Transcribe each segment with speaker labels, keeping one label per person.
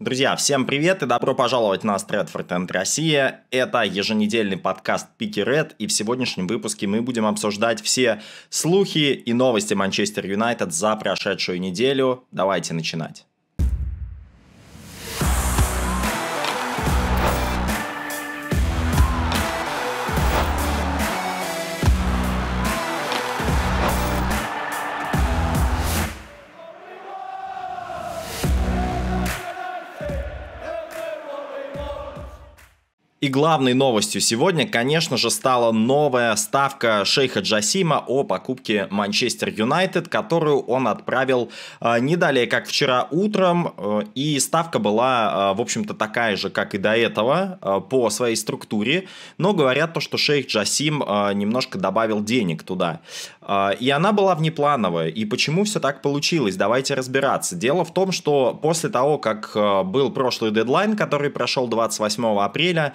Speaker 1: Друзья, всем привет и добро пожаловать на Стрэдфорд энд Россия. Это еженедельный подкаст Пики Ред, и в сегодняшнем выпуске мы будем обсуждать все слухи и новости Манчестер Юнайтед за прошедшую неделю. Давайте начинать. И главной новостью сегодня, конечно же, стала новая ставка шейха Джасима о покупке Манчестер Юнайтед, которую он отправил э, не далее, как вчера утром. Э, и ставка была, э, в общем-то, такая же, как и до этого по своей структуре. Но говорят то, что шейх Джасим немножко добавил денег туда. И она была внеплановая. И почему все так получилось? Давайте разбираться. Дело в том, что после того, как был прошлый дедлайн, который прошел 28 апреля,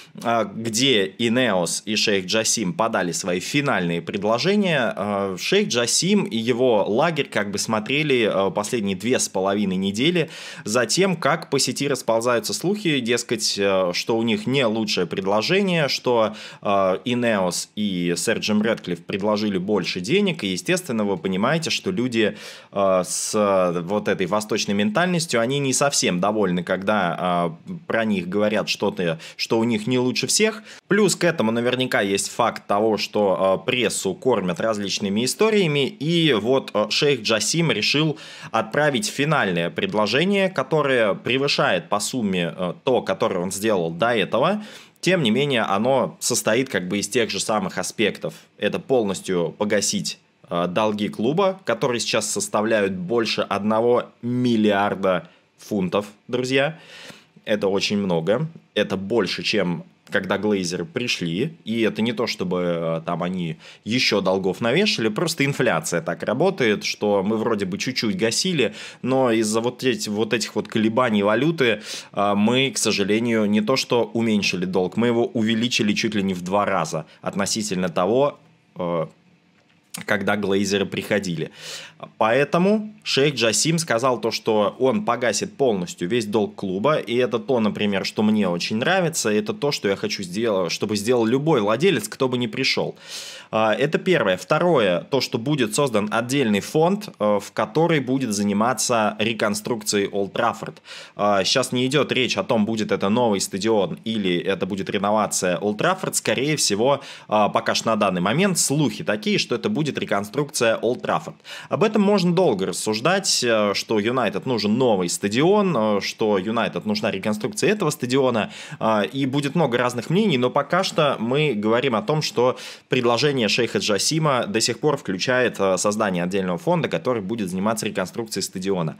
Speaker 1: А, где и Неос, и шейх Джасим подали свои финальные предложения. А, шейх Джасим и его лагерь как бы смотрели а, последние две с половиной недели за тем, как по сети расползаются слухи, дескать, что у них не лучшее предложение, что и Неос, и Серджем Редклифф предложили больше денег, и, естественно, вы понимаете, что люди с вот этой восточной ментальностью, они не совсем довольны, когда про них говорят что-то, что у них не лучше всех. Плюс к этому наверняка есть факт того, что э, прессу кормят различными историями, и вот э, шейх Джасим решил отправить финальное предложение, которое превышает по сумме э, то, которое он сделал до этого, тем не менее, оно состоит как бы из тех же самых аспектов. Это полностью погасить долги клуба, которые сейчас составляют больше 1 миллиарда фунтов, друзья. Это очень много. Это больше, чем когда глейзеры пришли, и это не то, чтобы э, там они еще долгов навешали, просто инфляция так работает, что мы вроде бы чуть-чуть гасили, но из-за вот, эти, вот этих вот колебаний валюты э, мы, к сожалению, не то что уменьшили долг, мы его увеличили чуть ли не в два раза относительно того, э, когда глейзеры приходили. Поэтому шейх Джасим сказал то, что он погасит полностью весь долг клуба, и это то, например, что мне очень нравится, это то, что я хочу сделать, чтобы сделал любой владелец, кто бы ни пришел. А, это первое. Второе, то, что будет создан отдельный фонд, э, в который будет заниматься реконструкцией Олд Траффорд. А, сейчас не идет речь о том, будет это новый стадион или это будет реновация Олд Траффорд. Скорее всего, а, пока что на данный момент слухи такие, что это будет реконструкция Олд Траффорд. Об этом этом можно долго рассуждать, э, что Юнайтед нужен новый стадион, э, что Юнайтед нужна реконструкция этого стадиона, э, и будет много разных мнений, но пока что мы говорим о том, что предложение шейха Джасима до сих пор включает создание отдельного фонда, который будет заниматься реконструкцией стадиона.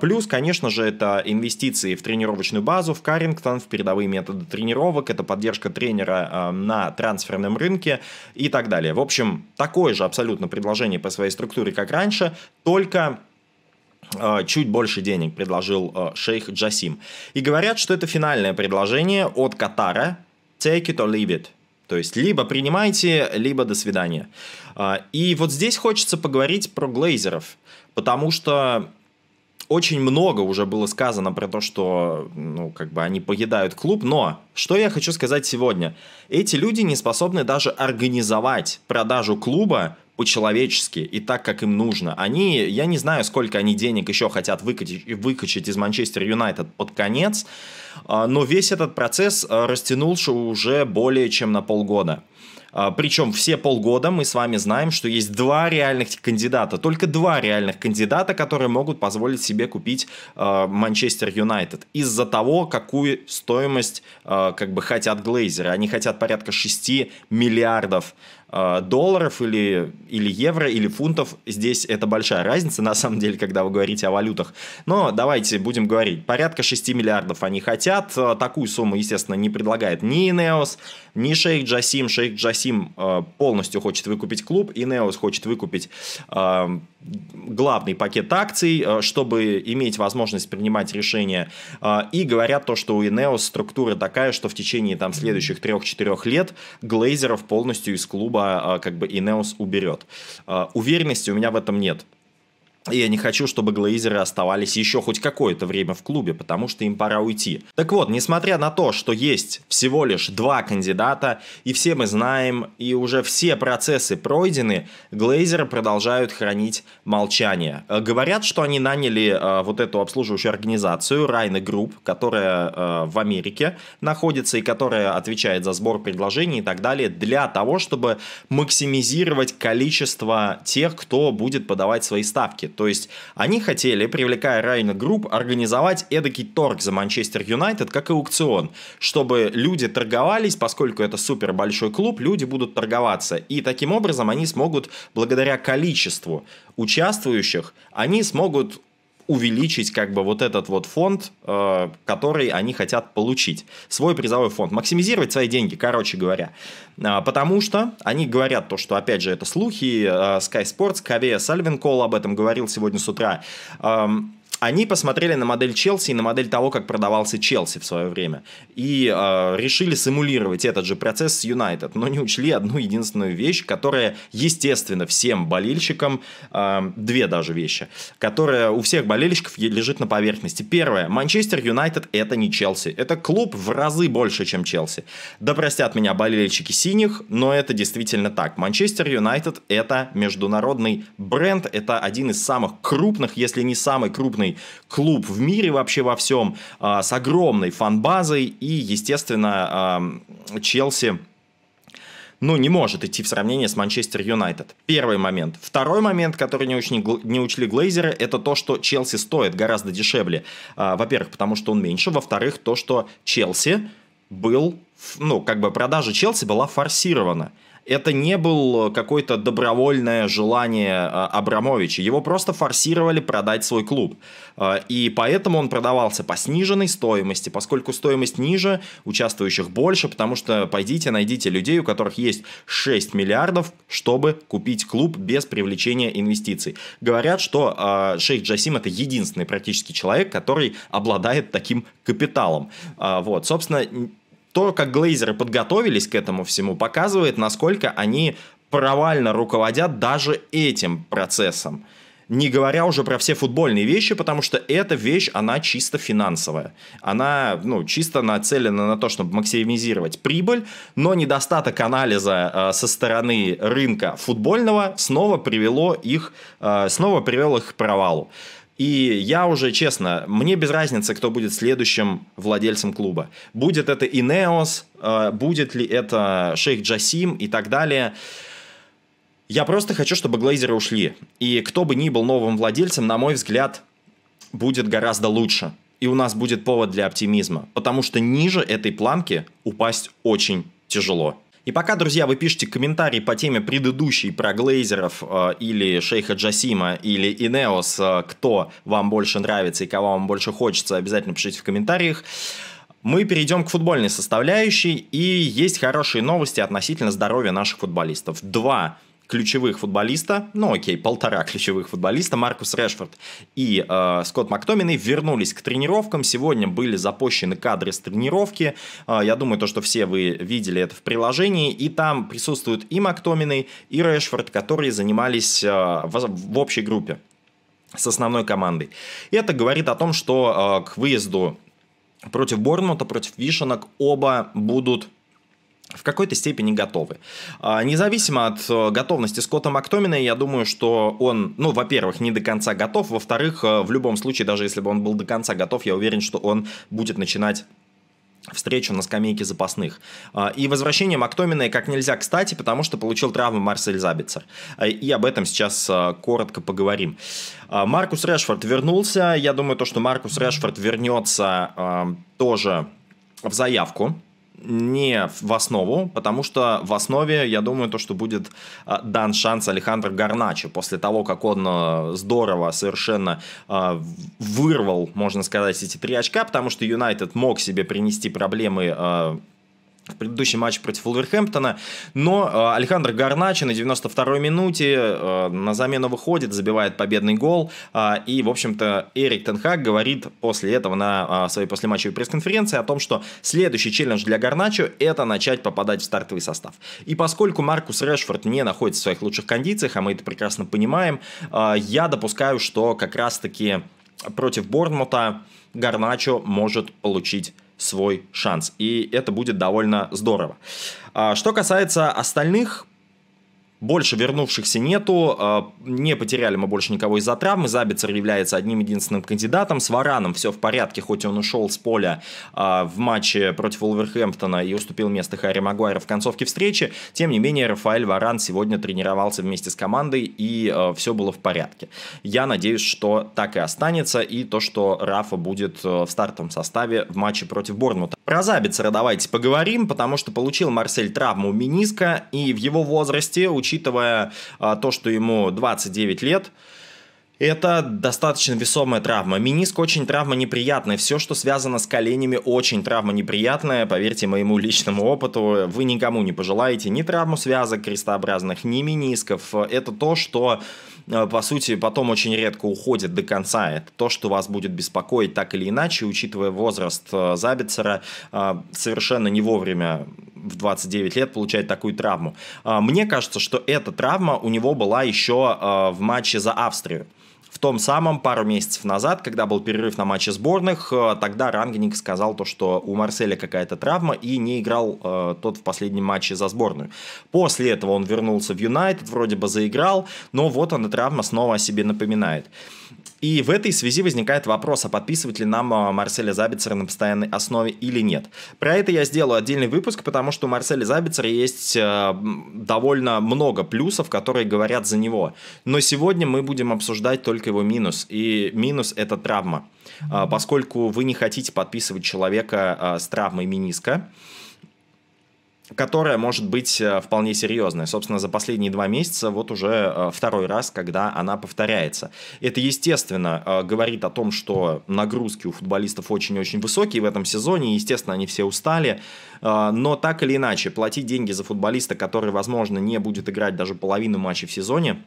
Speaker 1: Плюс, конечно же, это инвестиции в тренировочную базу, в Карингтон, в передовые методы тренировок, это поддержка тренера на трансферном рынке и так далее. В общем, такое же абсолютно предложение по своей структуре, как раньше, раньше, только а, чуть больше денег предложил а, шейх Джасим. И говорят, что это финальное предложение от Катара «Take it or leave it». То есть либо принимайте, либо до свидания. А, и вот здесь хочется поговорить про глейзеров, потому что очень много уже было сказано про то, что, ну, как бы они поедают клуб, но что я хочу сказать сегодня? Эти люди не способны даже организовать продажу клуба по-человечески и так, как им нужно. Они, я не знаю, сколько они денег еще хотят выкачать, выкачать из Манчестер Юнайтед под конец, а, но весь этот процесс а, растянулся уже более чем на полгода. А, причем все полгода мы с вами знаем, что есть два реальных кандидата, только два реальных кандидата, которые могут позволить себе купить Манчестер Юнайтед из-за того, какую стоимость как бы хотят Глейзеры. Они хотят порядка 6 миллиардов Э, долларов или, или евро, или фунтов. Здесь это большая разница, на самом деле, когда вы говорите о валютах. Но давайте будем говорить. Порядка 6 миллиардов они хотят. Э, такую сумму, естественно, не предлагает ни Инеос, ни Шейх Джасим. Шейх Джасим э, полностью хочет выкупить клуб. Инеос хочет выкупить главный пакет акций, чтобы иметь возможность принимать решения. И говорят то, что у Инеос структура такая, что в течение там, следующих 3-4 лет Глейзеров полностью из клуба Ютуба а, как бы и Инеос уберет. А, уверенности у меня в этом нет. Я не хочу, чтобы глейзеры оставались еще хоть какое-то время в клубе, потому что им пора уйти. Так вот, несмотря на то, что есть всего лишь два кандидата, и все мы знаем, и уже все процессы пройдены, глейзеры продолжают хранить молчание. Э, говорят, что они наняли э, вот эту обслуживающую организацию Райна Групп, которая э, в Америке находится и которая отвечает за сбор предложений и так далее, для того, чтобы максимизировать количество тех, кто будет подавать свои ставки. То есть они хотели, привлекая Райна Групп, организовать эдакий торг за Манчестер Юнайтед, как аукцион, чтобы люди торговались, поскольку это супер большой клуб, люди будут торговаться. И таким образом они смогут, благодаря количеству участвующих, они смогут увеличить как бы вот этот вот фонд, э, который они хотят получить. Свой призовой фонд. Максимизировать свои деньги, короче говоря. А, потому что они говорят то, что, опять же, это слухи, э, Sky Sports, Кавея Сальвинкол об этом говорил сегодня с утра. Эм, они посмотрели на модель Челси и на модель того, как продавался Челси в свое время. И э, решили симулировать этот же процесс с Юнайтед, но не учли одну единственную вещь, которая, естественно, всем болельщикам, э, две даже вещи, которая у всех болельщиков лежит на поверхности. Первое, Манчестер Юнайтед это не Челси, это клуб в разы больше, чем Челси. Да простят меня болельщики синих, но это действительно так. Манчестер Юнайтед это международный бренд, это один из самых крупных, если не самый крупный крупный клуб в мире вообще во всем, а, с огромной фан-базой и, естественно, а, Челси ну, не может идти в сравнение с Манчестер Юнайтед. Первый момент. Второй момент, который не учли, не учли Глейзеры, это то, что Челси стоит гораздо дешевле. А, во-первых, потому что он меньше. Во-вторых, то, что Челси был, ну, как бы продажа Челси была форсирована это не был какое-то добровольное желание а, Абрамовича. Его просто форсировали продать свой клуб. А, и поэтому он продавался по сниженной стоимости, поскольку стоимость ниже, участвующих больше, потому что пойдите, найдите людей, у которых есть 6 миллиардов, чтобы купить клуб без привлечения инвестиций. Говорят, что а, Шейх Джасим это единственный практически человек, который обладает таким капиталом. Вот, собственно, то, как глейзеры подготовились к этому всему, показывает, насколько они провально руководят даже этим процессом. Не говоря уже про все футбольные вещи, потому что эта вещь, она чисто финансовая. Она, ну, чисто нацелена на то, чтобы максимизировать прибыль, но недостаток анализа э, со стороны рынка футбольного снова привело их, э, снова привел их к провалу. И я уже, честно, мне без разницы, кто будет следующим владельцем клуба. Будет это Инеос, э, будет ли это Шейх Джасим и так далее. Я просто хочу, чтобы глейзеры ушли. И кто бы ни был новым владельцем, на мой взгляд, будет гораздо лучше. И у нас будет повод для оптимизма. Потому что ниже этой планки упасть очень тяжело. И пока, друзья, вы пишете комментарии по теме предыдущей про глейзеров э, или шейха Джасима или Инеос, э, кто вам больше нравится и кого вам больше хочется, обязательно пишите в комментариях. Мы перейдем к футбольной составляющей, и есть хорошие новости относительно здоровья наших футболистов. Два ключевых футболиста, ну окей, полтора ключевых футболиста, Маркус Решфорд и э, Скотт Мактоминой вернулись к тренировкам. Сегодня были запущены кадры с тренировки. Э, я думаю, то, что все вы видели это в приложении. И там присутствуют и Мактоминой, и Решфорд, которые занимались э, в, в общей группе с основной командой. И это говорит о том, что э, к выезду против Борнмута, против Вишенок оба будут в какой-то степени готовы. А, независимо от э, готовности Скотта Мактомина, я думаю, что он, ну, во-первых, не до конца готов, во-вторых, э, в любом случае, даже если бы он был до конца готов, я уверен, что он будет начинать встречу на скамейке запасных. А, и возвращение Мактомина как нельзя кстати, потому что получил травму Марсель Забицер. Э, и об этом сейчас коротко поговорим. А, Маркус Решфорд вернулся. Я думаю, то, что Маркус Решфорд вернется тоже в заявку не в основу, потому что в основе, я думаю, то, что будет а, дан шанс Алехандро Гарначо после того, как он а, здорово совершенно а, вырвал, можно сказать, эти три очка, потому что Юнайтед мог себе принести проблемы в предыдущий матч против Вулверхэмптона. Но э, Александр Гарначи на 92-й минуте э, на замену выходит, забивает победный гол. Э, и, в общем-то, Эрик Тенхак говорит после этого на своей послематчевой пресс-конференции о том, что следующий челлендж для Гарначо – это начать попадать в стартовый состав. И поскольку Маркус Решфорд не находится в своих лучших кондициях, а мы это прекрасно понимаем, я допускаю, что как раз-таки против Борнмута Гарначо может получить свой шанс. И это будет довольно здорово. А, что касается остальных больше вернувшихся нету, а, не потеряли мы больше никого из-за травмы, Забицер является одним единственным кандидатом, с Вараном все в порядке, хоть он ушел с поля а, в матче против Уолверхэмптона и уступил место Харри Магуайра в концовке встречи, тем не менее Рафаэль Варан сегодня тренировался вместе с командой и а, все было в порядке. Я надеюсь, что так и останется и то, что Рафа будет в стартовом составе в матче против Борнмута. Про Забицера давайте поговорим, потому что получил Марсель травму Миниска и в его возрасте, у учитывая а, то, что ему 29 лет, это достаточно весомая травма. Миниск очень травма неприятная. Все, что связано с коленями, очень травма неприятная. Поверьте моему личному опыту, вы никому не пожелаете ни травму связок крестообразных, ни минисков. Это то, что Э, по сути, потом очень редко уходит до конца. Это то, что вас будет беспокоить так или иначе, учитывая возраст э, Забицера, э, совершенно не вовремя в 29 лет получает такую травму. Мне кажется, что эта травма у него была еще в матче за Австрию в том самом пару месяцев назад, когда был перерыв на матче сборных, э, тогда Рангник сказал то, что у Марселя какая-то травма и не играл э, тот в последнем матче за сборную. После этого он вернулся в Юнайтед, вроде бы заиграл, но вот она травма снова о себе напоминает. И в этой связи возникает вопрос, а подписывать ли нам а, Марселя Забицера на постоянной основе или нет. Про это я сделаю отдельный выпуск, потому что у Марселя Забицера есть э, довольно много плюсов, которые говорят за него. Но сегодня мы будем обсуждать только его минус. И минус – это травма. А, поскольку вы не хотите подписывать человека а, с травмой миниска которая может быть э, вполне серьезная. Собственно, за последние два месяца вот уже э, второй раз, когда она повторяется. Это, естественно, э, говорит о том, что нагрузки у футболистов очень-очень высокие в этом сезоне, естественно, они все устали, но так или иначе, платить деньги за футболиста, который, возможно, не будет играть даже половину матчей в сезоне,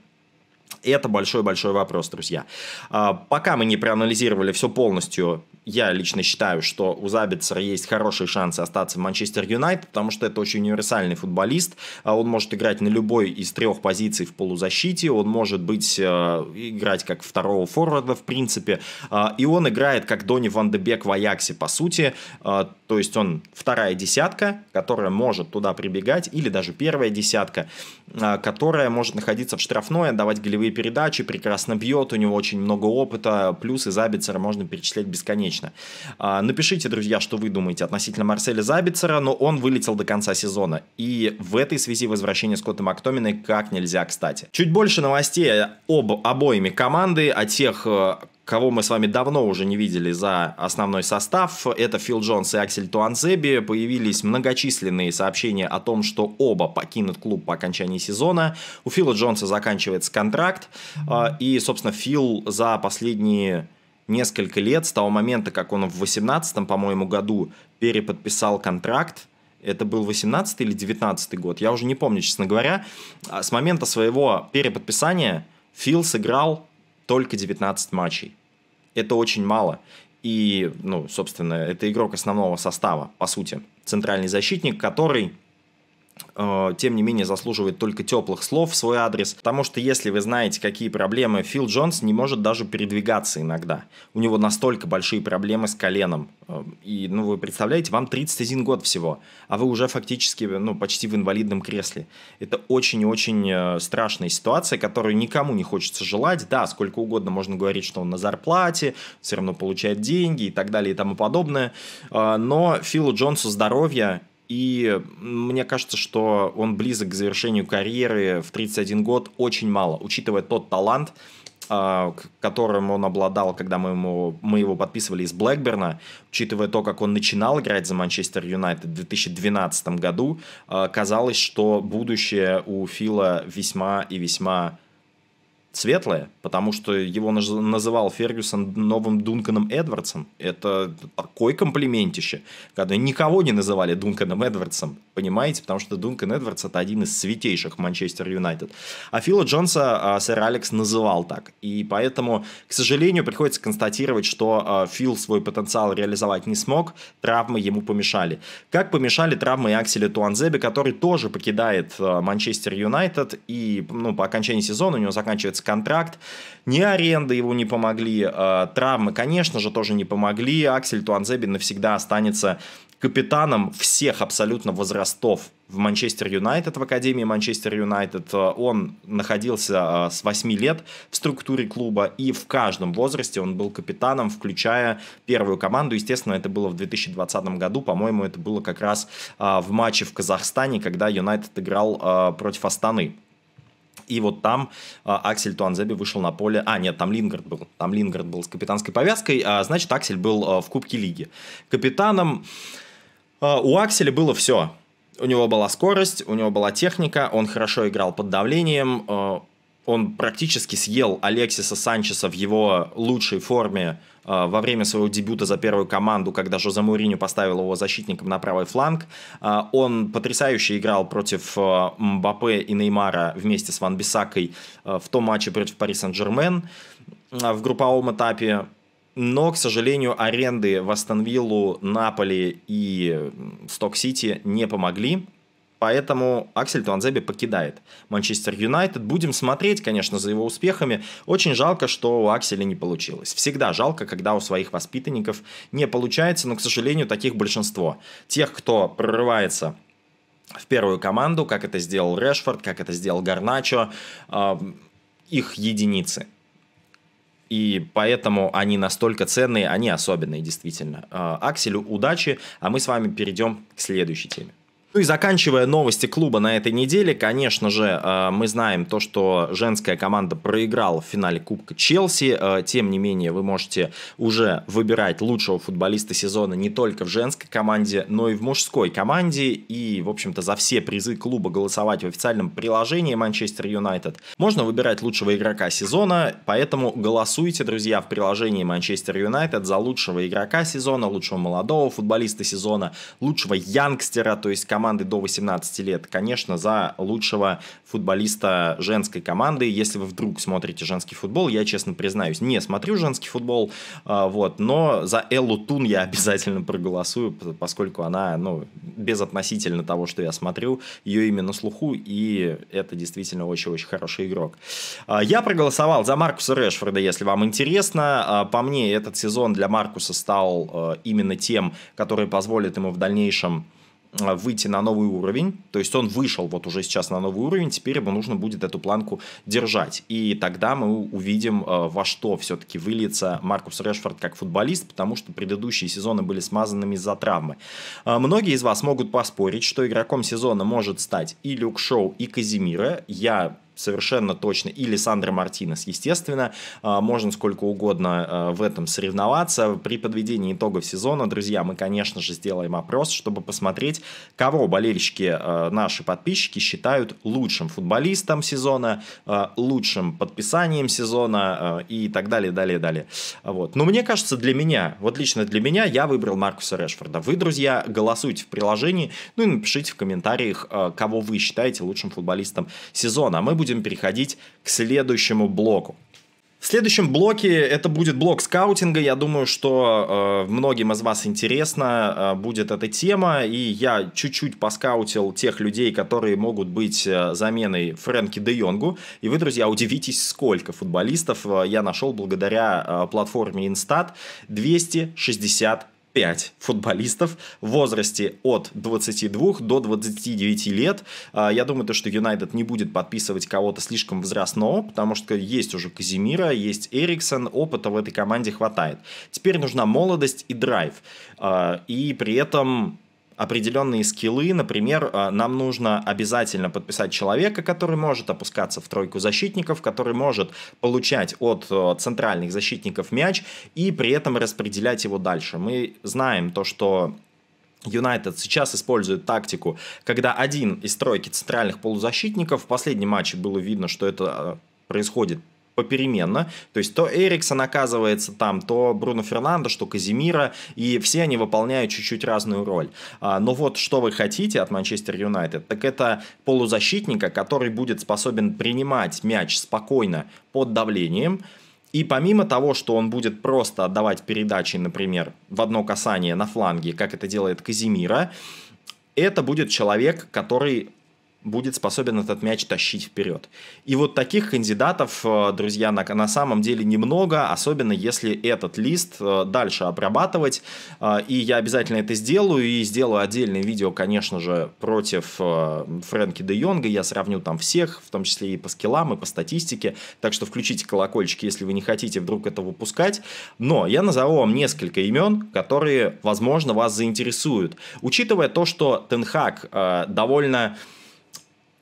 Speaker 1: это большой-большой вопрос, друзья. Пока мы не проанализировали все полностью, я лично считаю, что у Забицера есть хорошие шансы остаться в Манчестер Юнайтед, потому что это очень универсальный футболист. А он может играть на любой из трех позиций в полузащите, он может быть э, играть как второго форварда, в принципе. А, и он играет как Дони Ван де Бек в Аяксе, по сути. А, то есть он вторая десятка, которая может туда прибегать, или даже первая десятка, которая может находиться в штрафной, давать голевые передачи, прекрасно бьет, у него очень много опыта, плюсы Забицера можно перечислять бесконечно отлично. А, напишите, друзья, что вы думаете относительно Марселя Забицера, но он вылетел до конца сезона. И в этой связи возвращение Скотта Мактомина как нельзя кстати. Чуть больше новостей об обоими команды, о тех, э, кого мы с вами давно уже не видели за основной состав. Это Фил Джонс и Аксель Туанзеби. Появились многочисленные сообщения о том, что оба покинут клуб по окончании сезона. У Фила Джонса заканчивается контракт. А, и, собственно, Фил за последние несколько лет с того момента, как он в 18 по-моему, году переподписал контракт, это был 18 или 19 год, я уже не помню, честно говоря, а с момента своего переподписания Фил сыграл только 19 матчей. Это очень мало. И, ну, собственно, это игрок основного состава, по сути. Центральный защитник, который Э, тем не менее заслуживает только теплых слов в свой адрес, потому что если вы знаете, какие проблемы, Фил Джонс не может даже передвигаться иногда. У него настолько большие проблемы с коленом. Э, и, ну, вы представляете, вам 31 год всего, а вы уже фактически, ну, почти в инвалидном кресле. Это очень и очень э, страшная ситуация, которую никому не хочется желать. Да, сколько угодно можно говорить, что он на зарплате, все равно получает деньги и так далее и тому подобное. Но Филу Джонсу здоровья и мне кажется, что он близок к завершению карьеры в 31 год очень мало, учитывая тот талант, а, которым он обладал, когда мы, ему, мы его подписывали из Блэкберна, учитывая то, как он начинал играть за Манчестер Юнайтед в 2012 году, а, казалось, что будущее у Фила весьма и весьма светлое, потому что его называл Фергюсон новым Дунканом Эдвардсом. Это такой комплиментище, когда никого не называли Дунканом Эдвардсом, понимаете? Потому что Дункан Эдвардс – это один из святейших Манчестер Юнайтед. А Фила Джонса а, сэр Алекс называл так. И поэтому, к сожалению, приходится констатировать, что а, Фил свой потенциал реализовать не смог, травмы ему помешали. Как помешали травмы Акселя Туанзебе, который тоже покидает а, Манчестер Юнайтед, и ну, по окончании сезона у него заканчивается заканчивается контракт. Ни аренда его не помогли, а, травмы, конечно же, тоже не помогли. Аксель Туанзеби навсегда останется капитаном всех абсолютно возрастов в Манчестер Юнайтед, в Академии Манчестер Юнайтед. Он находился а, с 8 лет в структуре клуба, и в каждом возрасте он был капитаном, включая первую команду. Естественно, это было в 2020 году, по-моему, это было как раз а, в матче в Казахстане, когда Юнайтед играл против Астаны и вот там а, Аксель Туанзеби вышел на поле, а нет, там Лингард был, там Лингард был с капитанской повязкой, а значит Аксель был а, в Кубке Лиги. Капитаном а, у Акселя было все. У него была скорость, у него была техника, он хорошо играл под давлением, а, он практически съел Алексиса Санчеса в его лучшей форме Э, во время своего дебюта за первую команду, когда Жозе Муриню поставил его защитником на правый фланг. Э, он потрясающе играл против э, Мбаппе и Неймара вместе с Ван Бисакой в том матче против Пари Сен-Жермен в групповом этапе. Но, к сожалению, аренды в Астонвиллу, Наполи и Сток-Сити не помогли. Поэтому Аксель Туанзеби покидает Манчестер Юнайтед. Будем смотреть, конечно, за его успехами. Очень жалко, что у Акселя не получилось. Всегда жалко, когда у своих воспитанников не получается, но, к сожалению, таких большинство. Тех, кто прорывается в первую команду, как это сделал Решфорд, как это сделал Гарначо, э, их единицы. И поэтому они настолько ценные, они особенные, действительно. Э, Акселю удачи, а мы с вами перейдем к следующей теме. Ну и заканчивая новости клуба на этой неделе, конечно же, э, мы знаем то, что женская команда проиграла в финале Кубка Челси. Э, тем не менее, вы можете уже выбирать лучшего футболиста сезона не только в женской команде, но и в мужской команде. И, в общем-то, за все призы клуба голосовать в официальном приложении Манчестер Юнайтед. Можно выбирать лучшего игрока сезона, поэтому голосуйте, друзья, в приложении Манчестер Юнайтед за лучшего игрока сезона, лучшего молодого футболиста сезона, лучшего янгстера, то есть команды до 18 лет, конечно, за лучшего футболиста женской команды. Если вы вдруг смотрите женский футбол, я, честно признаюсь, не смотрю женский футбол, а, вот, но за Эллу Тун я обязательно проголосую, поскольку она, ну, без относительно того, что я смотрю, ее имя на слуху, и это действительно очень-очень хороший игрок. А, я проголосовал за Маркуса Решфорда, если вам интересно. А, по мне, этот сезон для Маркуса стал э, именно тем, который позволит ему в дальнейшем а, выйти на новый уровень, то есть он вышел вот уже сейчас на новый уровень, теперь ему нужно будет эту планку держать. И тогда мы увидим, а, во что все-таки выльется Маркус Решфорд как футболист, потому что предыдущие сезоны были смазанными из-за травмы. А, многие из вас могут поспорить, что игроком сезона может стать и Люк Шоу, и Казимира. Я совершенно точно, или Лиссандро Мартинес, естественно. А, можно сколько угодно э, в этом соревноваться. При подведении итогов сезона, друзья, мы, конечно же, сделаем опрос, чтобы посмотреть, кого болельщики, э, наши подписчики считают лучшим футболистом сезона, э, лучшим подписанием сезона и так далее, далее, далее. Вот. Но мне кажется, для меня, вот лично для меня, я выбрал Маркуса Решфорда. Вы, друзья, голосуйте в приложении, ну и напишите в комментариях, кого вы считаете лучшим футболистом сезона. А мы будем будем переходить к следующему блоку. В следующем блоке это будет блок скаутинга. Я думаю, что э, многим из вас интересна э, будет эта тема. И я чуть-чуть поскаутил тех людей, которые могут быть э, заменой Фрэнки де Йонгу. И вы, друзья, удивитесь, сколько футболистов э, я нашел благодаря э, платформе Instat. 260 5 футболистов в возрасте от 22 до 29 лет. А, я думаю, то, что Юнайтед не будет подписывать кого-то слишком возрастного, потому что есть уже Казимира, есть Эриксон, опыта в этой команде хватает. Теперь нужна молодость и драйв. А, и при этом определенные скиллы. Например, а, нам нужно обязательно подписать человека, который может опускаться в тройку защитников, который может получать от э, центральных защитников мяч и при этом распределять его дальше. Мы знаем то, что Юнайтед сейчас использует тактику, когда один из тройки центральных полузащитников, в последнем матче было видно, что это а, происходит попеременно. То есть то Эриксон оказывается там, то Бруно Фернандо, что Казимира, и все они выполняют чуть-чуть разную роль. А, но вот что вы хотите от Манчестер Юнайтед, так это полузащитника, который будет способен принимать мяч спокойно под давлением, и помимо того, что он будет просто отдавать передачи, например, в одно касание на фланге, как это делает Казимира, это будет человек, который будет способен этот мяч тащить вперед. И вот таких кандидатов, э, друзья, на, на самом деле немного, особенно если этот лист э, дальше обрабатывать. Э, и я обязательно это сделаю, и сделаю отдельное видео, конечно же, против Фрэнки де Йонга. Я сравню там всех, в том числе и по скиллам, и по статистике. Так что включите колокольчик, если вы не хотите вдруг это выпускать. Но я назову вам несколько имен, которые, возможно, вас заинтересуют. Учитывая то, что Тенхак довольно... Довольно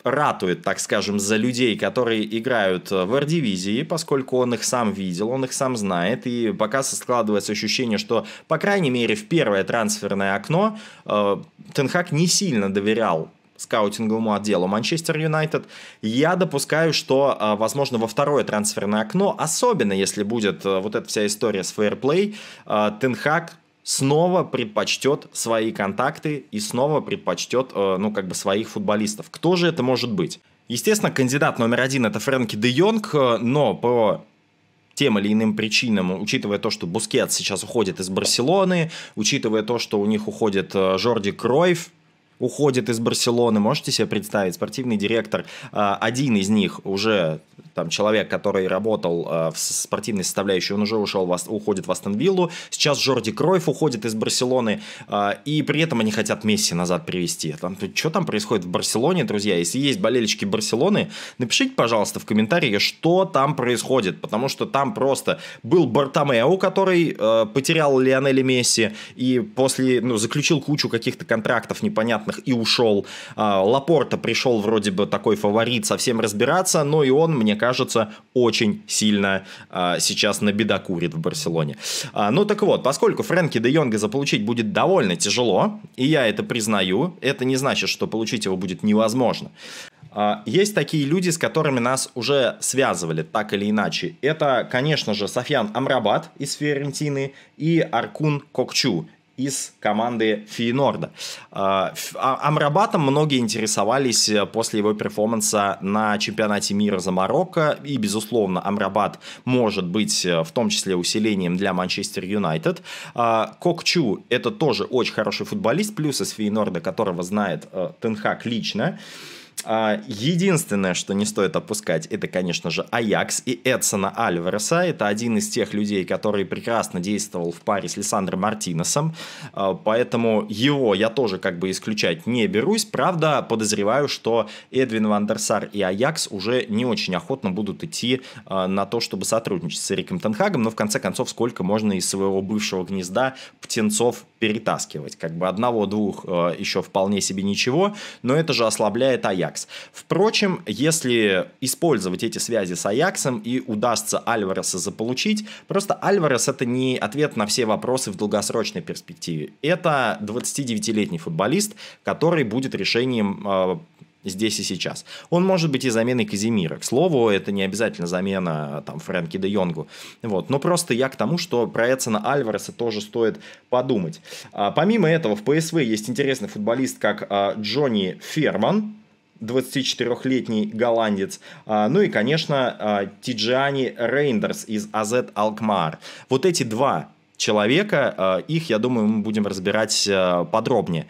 Speaker 1: ратует, так скажем, за людей, которые играют э, в R-дивизии, поскольку он их сам видел, он их сам знает, и пока складывается ощущение, что, по крайней мере, в первое трансферное окно э, Тенхак не сильно доверял скаутинговому отделу Манчестер Юнайтед. Я допускаю, что, э, возможно, во второе трансферное окно, особенно если будет э, вот эта вся история с фейерплей, Тенхак снова предпочтет свои контакты и снова предпочтет, э, ну, как бы своих футболистов. Кто же это может быть? Естественно, кандидат номер один это Фрэнки де Йонг, э, но по тем или иным причинам, учитывая то, что Бускет сейчас уходит из Барселоны, учитывая то, что у них уходит э, Жорди Кройф, уходит из Барселоны, можете себе представить, спортивный директор, один из них уже там человек, который работал э, в спортивной составляющей, он уже ушел, в, уходит в Астон Виллу. Сейчас Джорди Кройф уходит из Барселоны. Э, и при этом они хотят Месси назад привести. Там, что там происходит в Барселоне, друзья? Если есть болельщики Барселоны, напишите, пожалуйста, в комментарии, что там происходит. Потому что там просто был Бартомео, который э, потерял Лионеля Месси и после, ну, заключил кучу каких-то контрактов непонятных и ушел. Э, Лапорта пришел вроде бы такой фаворит совсем разбираться, но и он, мне кажется, кажется, очень сильно а, сейчас набедокурит в Барселоне. А, ну так вот, поскольку Фрэнки де Йонга заполучить будет довольно тяжело, и я это признаю, это не значит, что получить его будет невозможно. А, есть такие люди, с которыми нас уже связывали, так или иначе. Это, конечно же, Софьян Амрабат из Ферентины и Аркун Кокчу из команды Фейнорда. А, а, Амрабатом многие интересовались э, после его перформанса на чемпионате мира за Марокко. И, безусловно, Амрабат может быть э, в том числе усилением для Манчестер Юнайтед. А, Кокчу – это тоже очень хороший футболист, плюс из Фейнорда, которого знает э, Тенхак лично. А, единственное, что не стоит опускать, это, конечно же, Аякс и Эдсона Альвареса. Это один из тех людей, который прекрасно действовал в паре с Лиссандром Мартинесом. А, поэтому его я тоже как бы исключать не берусь. Правда, подозреваю, что Эдвин Вандерсар и Аякс уже не очень охотно будут идти а, на то, чтобы сотрудничать с Эриком Тенхагом. Но в конце концов, сколько можно из своего бывшего гнезда птенцов перетаскивать? Как бы одного-двух еще вполне себе ничего, но это же ослабляет Аякс. Аякс. Впрочем, если использовать эти связи с Аяксом и удастся Альвареса заполучить, просто Альварес это не ответ на все вопросы в долгосрочной перспективе. Это 29-летний футболист, который будет решением а, здесь и сейчас. Он может быть и заменой Казимира. К слову, это не обязательно замена там, Фрэнки де Йонгу. Вот. Но просто я к тому, что про Эдсона Альвареса тоже стоит подумать. А, помимо этого, в ПСВ есть интересный футболист, как а, Джонни Ферман, 24-летний голландец. А, ну и, конечно, а, Тиджани Рейндерс из АЗ Алкмар. Вот эти два человека. А, их, я думаю, мы будем разбирать подробнее.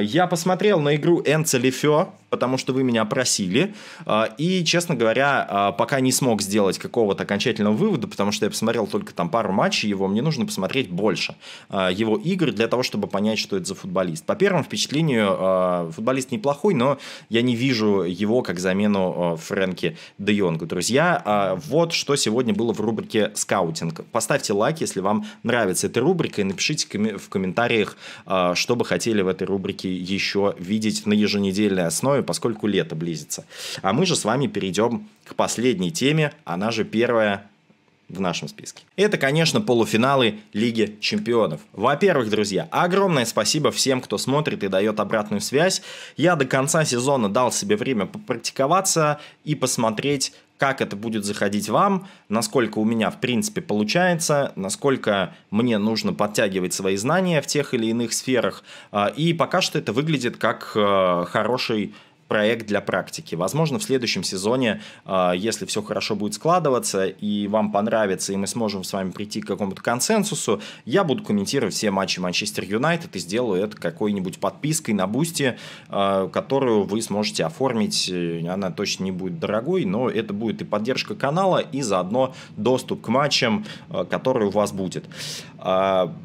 Speaker 1: Я посмотрел на игру Энце Лефё, потому что вы меня просили. А, и, честно говоря, а, пока не смог сделать какого-то окончательного вывода, потому что я посмотрел только там пару матчей его, мне нужно посмотреть больше а, его игр для того, чтобы понять, что это за футболист. По первому впечатлению, футболист неплохой, но я не вижу его как замену Фрэнки Де Йонгу. Друзья, вот что сегодня было в рубрике «Скаутинг». Поставьте лайк, если вам нравится эта рубрика, и напишите в комментариях, что бы хотели в этой рубрике еще видеть на еженедельной основе основе, поскольку лето близится. А мы же с вами перейдем к последней теме, она же первая в нашем списке. Это, конечно, полуфиналы Лиги Чемпионов. Во-первых, друзья, огромное спасибо всем, кто смотрит и дает обратную связь. Я до конца сезона дал себе время попрактиковаться и посмотреть, как это будет заходить вам, насколько у меня в принципе получается, насколько мне нужно подтягивать свои знания в тех или иных сферах. А, и пока что это выглядит как э, хороший проект для практики. Возможно, в следующем сезоне, а, если все хорошо будет складываться и вам понравится, и мы сможем с вами прийти к какому-то консенсусу, я буду комментировать все матчи Манчестер Юнайтед и сделаю это какой-нибудь подпиской на Бусти, а, которую вы сможете оформить. Она точно не будет дорогой, но это будет и поддержка канала, и заодно доступ к матчам, а, который у вас будет.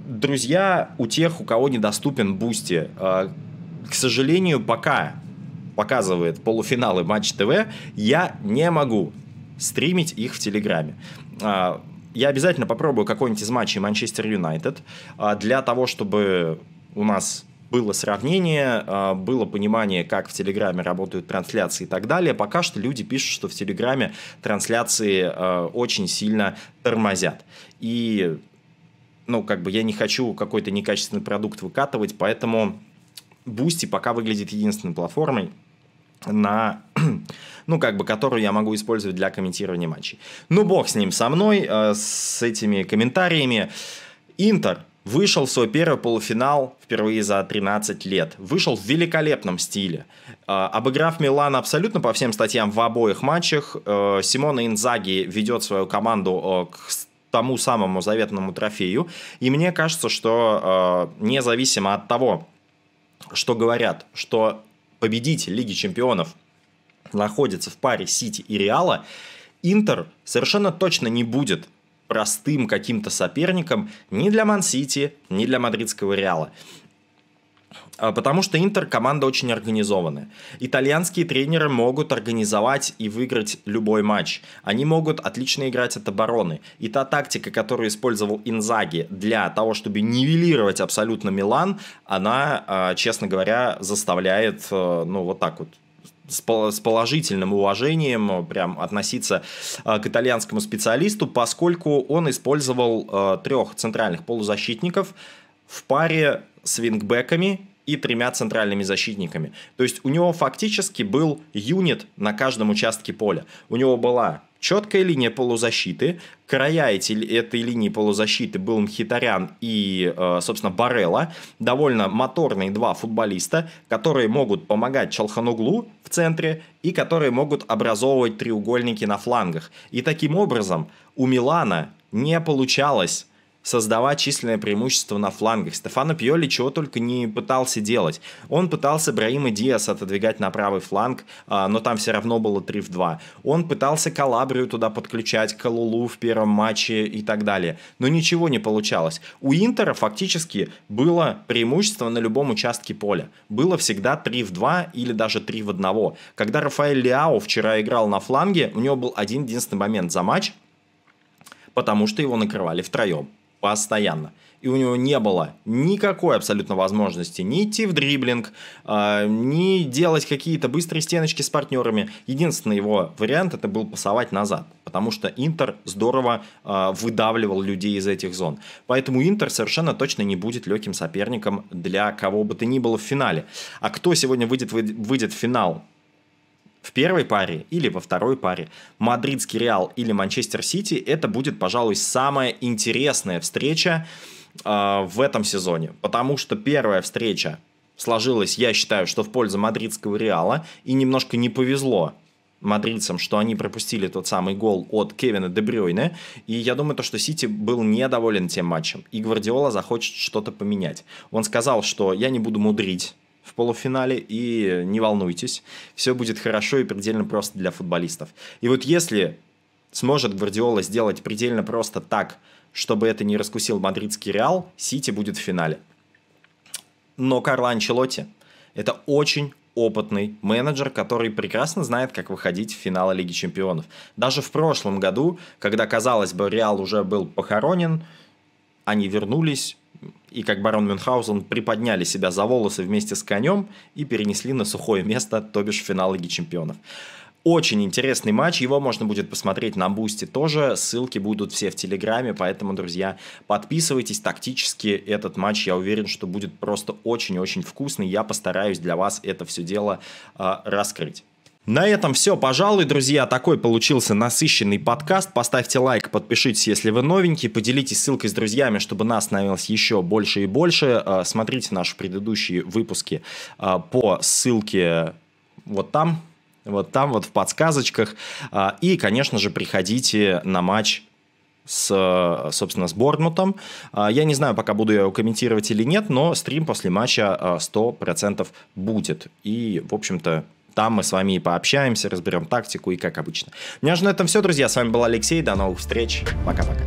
Speaker 1: Друзья, у тех, у кого недоступен Бусти, к сожалению, пока показывает полуфиналы Матч ТВ, я не могу стримить их в Телеграме. А, я обязательно попробую какой-нибудь из матчей Манчестер Юнайтед а, для того, чтобы у нас было сравнение, а, было понимание, как в Телеграме работают трансляции и так далее. Пока что люди пишут, что в Телеграме трансляции очень сильно тормозят. И, ну, как бы я не хочу какой-то некачественный продукт выкатывать, поэтому Бусти пока выглядит единственной платформой, на ну, как бы, которую я могу использовать для комментирования матчей. Ну, бог с ним, со мной, э, с этими комментариями. Интер вышел в свой первый полуфинал впервые за 13 лет. Вышел в великолепном стиле. Э, обыграв Милан абсолютно по всем статьям в обоих матчах, э, Симона Инзаги ведет свою команду э, к тому самому заветному трофею. И мне кажется, что э, независимо от того, что говорят, что победитель Лиги Чемпионов находится в паре Сити и Реала, Интер совершенно точно не будет простым каким-то соперником ни для Ман-Сити, ни для Мадридского Реала. А, потому что Интер команда очень организованная. Итальянские тренеры могут организовать и выиграть любой матч. Они могут отлично играть от обороны. И та тактика, которую использовал Инзаги для того, чтобы нивелировать абсолютно Милан, она, а, честно говоря, заставляет, э, ну, вот так вот с положительным уважением прям относиться а, к итальянскому специалисту, поскольку он использовал э, трех центральных полузащитников в паре с вингбеками и тремя центральными защитниками. То есть у него фактически был юнит на каждом участке поля. У него была четкая линия полузащиты, края эти, этой линии полузащиты был Мхитарян и, э, собственно, Барелла, довольно моторные два футболиста, которые могут помогать Чалхануглу в центре и которые могут образовывать треугольники на флангах. И таким образом у Милана не получалось создавать численное преимущество на флангах. Стефано Пьоли чего только не пытался делать. Он пытался Браима Диас отодвигать на правый фланг, а, но там все равно было 3 в 2. Он пытался Калабрию туда подключать, Калулу в первом матче и так далее. Но ничего не получалось. У Интера фактически было преимущество на любом участке поля. Было всегда 3 в 2 или даже 3 в 1. Когда Рафаэль Лиао вчера играл на фланге, у него был один единственный момент за матч, потому что его накрывали втроем постоянно. И у него не было никакой абсолютно возможности ни идти в дриблинг, э, ни делать какие-то быстрые стеночки с партнерами. Единственный его вариант это был пасовать назад, потому что Интер здорово э, выдавливал людей из этих зон. Поэтому Интер совершенно точно не будет легким соперником для кого бы то ни было в финале. А кто сегодня выйдет, выйдет в финал в первой паре или во второй паре. Мадридский Реал или Манчестер Сити – это будет, пожалуй, самая интересная встреча э, в этом сезоне. Потому что первая встреча сложилась, я считаю, что в пользу мадридского Реала. И немножко не повезло мадридцам, что они пропустили тот самый гол от Кевина Дебрюйна, И я думаю, то, что Сити был недоволен тем матчем. И Гвардиола захочет что-то поменять. Он сказал, что я не буду мудрить в полуфинале, и не волнуйтесь, все будет хорошо и предельно просто для футболистов. И вот если сможет Гвардиола сделать предельно просто так, чтобы это не раскусил мадридский Реал, Сити будет в финале. Но Карло Анчелотти – это очень опытный менеджер, который прекрасно знает, как выходить в финал Лиги Чемпионов. Даже в прошлом году, когда, казалось бы, Реал уже был похоронен, они вернулись, и как барон Мюнхгаузен приподняли себя за волосы вместе с конем и перенесли на сухое место, то бишь финал Лиги Чемпионов. Очень интересный матч, его можно будет посмотреть на Бусти тоже, ссылки будут все в Телеграме, поэтому, друзья, подписывайтесь, тактически этот матч, я уверен, что будет просто очень-очень вкусный, я постараюсь для вас это все дело э, раскрыть. На этом все, пожалуй, друзья. Такой получился насыщенный подкаст. Поставьте лайк, подпишитесь, если вы новенький. Поделитесь ссылкой с друзьями, чтобы нас становилось еще больше и больше. Э, смотрите наши предыдущие выпуски э, по ссылке вот там, вот там, вот в подсказочках. Э, и, конечно же, приходите на матч с, собственно, с Борнмутом. Я не знаю, пока буду я его комментировать или нет, но стрим после матча 100% будет. И, в общем-то, там мы с вами и пообщаемся, разберем тактику и как обычно. У меня же на этом все, друзья. С вами был Алексей. До новых встреч. Пока-пока.